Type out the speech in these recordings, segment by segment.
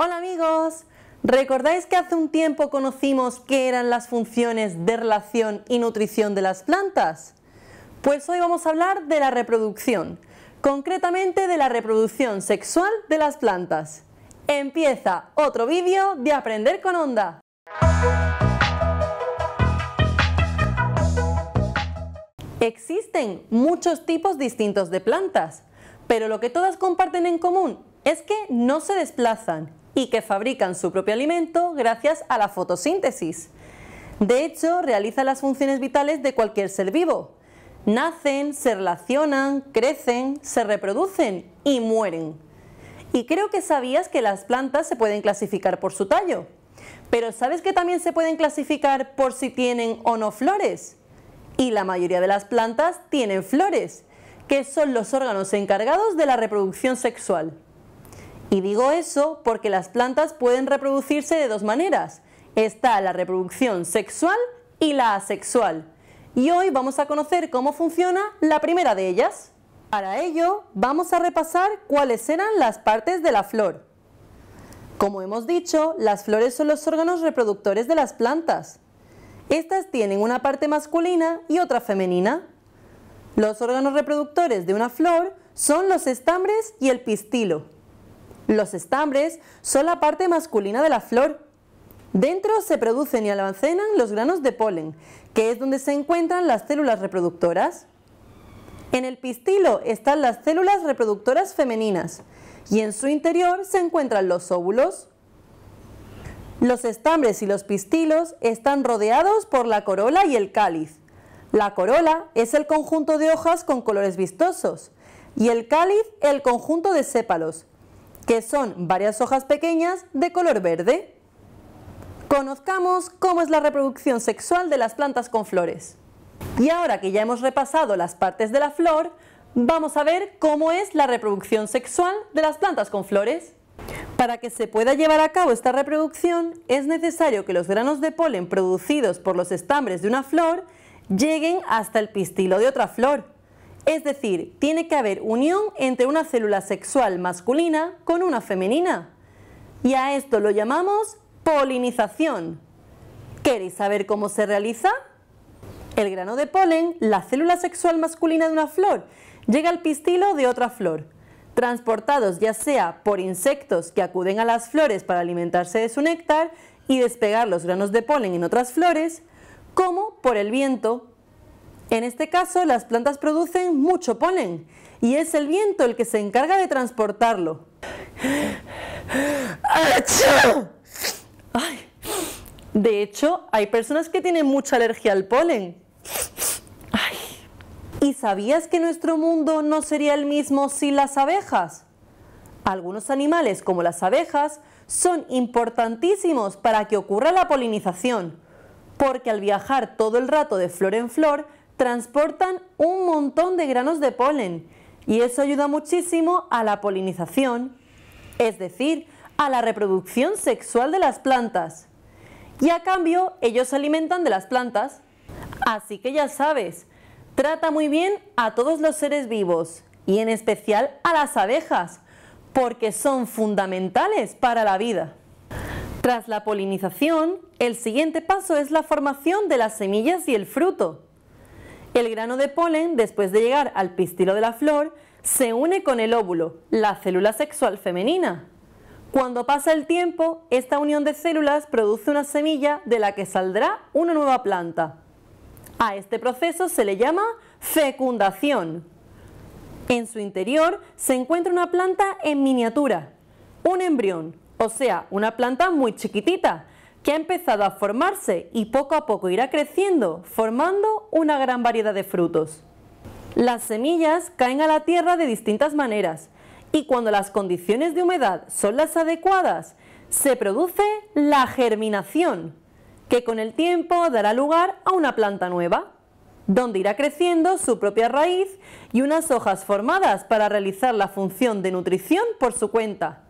Hola amigos, ¿recordáis que hace un tiempo conocimos qué eran las funciones de relación y nutrición de las plantas? Pues hoy vamos a hablar de la reproducción, concretamente de la reproducción sexual de las plantas. Empieza otro vídeo de Aprender con Onda. Existen muchos tipos distintos de plantas, pero lo que todas comparten en común es que no se desplazan y que fabrican su propio alimento gracias a la fotosíntesis. De hecho, realizan las funciones vitales de cualquier ser vivo. Nacen, se relacionan, crecen, se reproducen y mueren. Y creo que sabías que las plantas se pueden clasificar por su tallo. Pero ¿sabes que también se pueden clasificar por si tienen o no flores? Y la mayoría de las plantas tienen flores, que son los órganos encargados de la reproducción sexual. Y digo eso porque las plantas pueden reproducirse de dos maneras. Está la reproducción sexual y la asexual. Y hoy vamos a conocer cómo funciona la primera de ellas. Para ello, vamos a repasar cuáles eran las partes de la flor. Como hemos dicho, las flores son los órganos reproductores de las plantas. Estas tienen una parte masculina y otra femenina. Los órganos reproductores de una flor son los estambres y el pistilo. Los estambres son la parte masculina de la flor. Dentro se producen y almacenan los granos de polen, que es donde se encuentran las células reproductoras. En el pistilo están las células reproductoras femeninas y en su interior se encuentran los óvulos. Los estambres y los pistilos están rodeados por la corola y el cáliz. La corola es el conjunto de hojas con colores vistosos y el cáliz el conjunto de sépalos, que son varias hojas pequeñas de color verde. Conozcamos cómo es la reproducción sexual de las plantas con flores. Y ahora que ya hemos repasado las partes de la flor, vamos a ver cómo es la reproducción sexual de las plantas con flores. Para que se pueda llevar a cabo esta reproducción es necesario que los granos de polen producidos por los estambres de una flor lleguen hasta el pistilo de otra flor. Es decir, tiene que haber unión entre una célula sexual masculina con una femenina. Y a esto lo llamamos polinización. ¿Queréis saber cómo se realiza? El grano de polen, la célula sexual masculina de una flor, llega al pistilo de otra flor, transportados ya sea por insectos que acuden a las flores para alimentarse de su néctar y despegar los granos de polen en otras flores, como por el viento en este caso, las plantas producen mucho polen y es el viento el que se encarga de transportarlo. De hecho, hay personas que tienen mucha alergia al polen. ¿Y sabías que nuestro mundo no sería el mismo sin las abejas? Algunos animales, como las abejas, son importantísimos para que ocurra la polinización, porque al viajar todo el rato de flor en flor, transportan un montón de granos de polen y eso ayuda muchísimo a la polinización, es decir, a la reproducción sexual de las plantas. Y a cambio, ellos se alimentan de las plantas. Así que ya sabes, trata muy bien a todos los seres vivos y en especial a las abejas, porque son fundamentales para la vida. Tras la polinización, el siguiente paso es la formación de las semillas y el fruto. El grano de polen, después de llegar al pistilo de la flor, se une con el óvulo, la célula sexual femenina. Cuando pasa el tiempo, esta unión de células produce una semilla de la que saldrá una nueva planta. A este proceso se le llama fecundación. En su interior se encuentra una planta en miniatura, un embrión, o sea, una planta muy chiquitita, que ha empezado a formarse y poco a poco irá creciendo, formando una gran variedad de frutos. Las semillas caen a la tierra de distintas maneras y cuando las condiciones de humedad son las adecuadas, se produce la germinación, que con el tiempo dará lugar a una planta nueva, donde irá creciendo su propia raíz y unas hojas formadas para realizar la función de nutrición por su cuenta,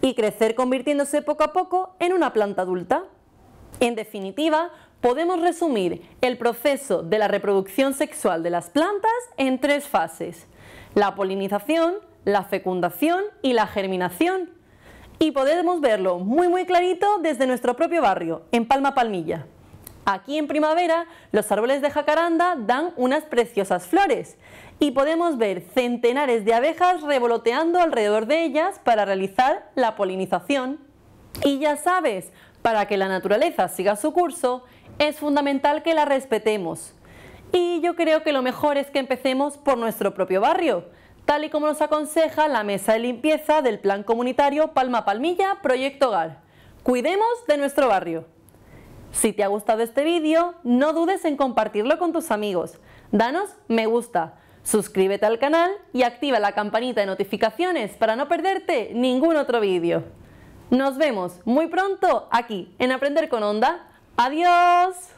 y crecer convirtiéndose poco a poco en una planta adulta. En definitiva, podemos resumir el proceso de la reproducción sexual de las plantas en tres fases, la polinización, la fecundación y la germinación. Y podemos verlo muy muy clarito desde nuestro propio barrio, en Palma Palmilla. Aquí en primavera los árboles de jacaranda dan unas preciosas flores y podemos ver centenares de abejas revoloteando alrededor de ellas para realizar la polinización. Y ya sabes, para que la naturaleza siga su curso, es fundamental que la respetemos. Y yo creo que lo mejor es que empecemos por nuestro propio barrio, tal y como nos aconseja la mesa de limpieza del Plan Comunitario Palma Palmilla Proyecto GAL. Cuidemos de nuestro barrio. Si te ha gustado este vídeo, no dudes en compartirlo con tus amigos. Danos me gusta, suscríbete al canal y activa la campanita de notificaciones para no perderte ningún otro vídeo. Nos vemos muy pronto aquí en Aprender con Onda. Adiós.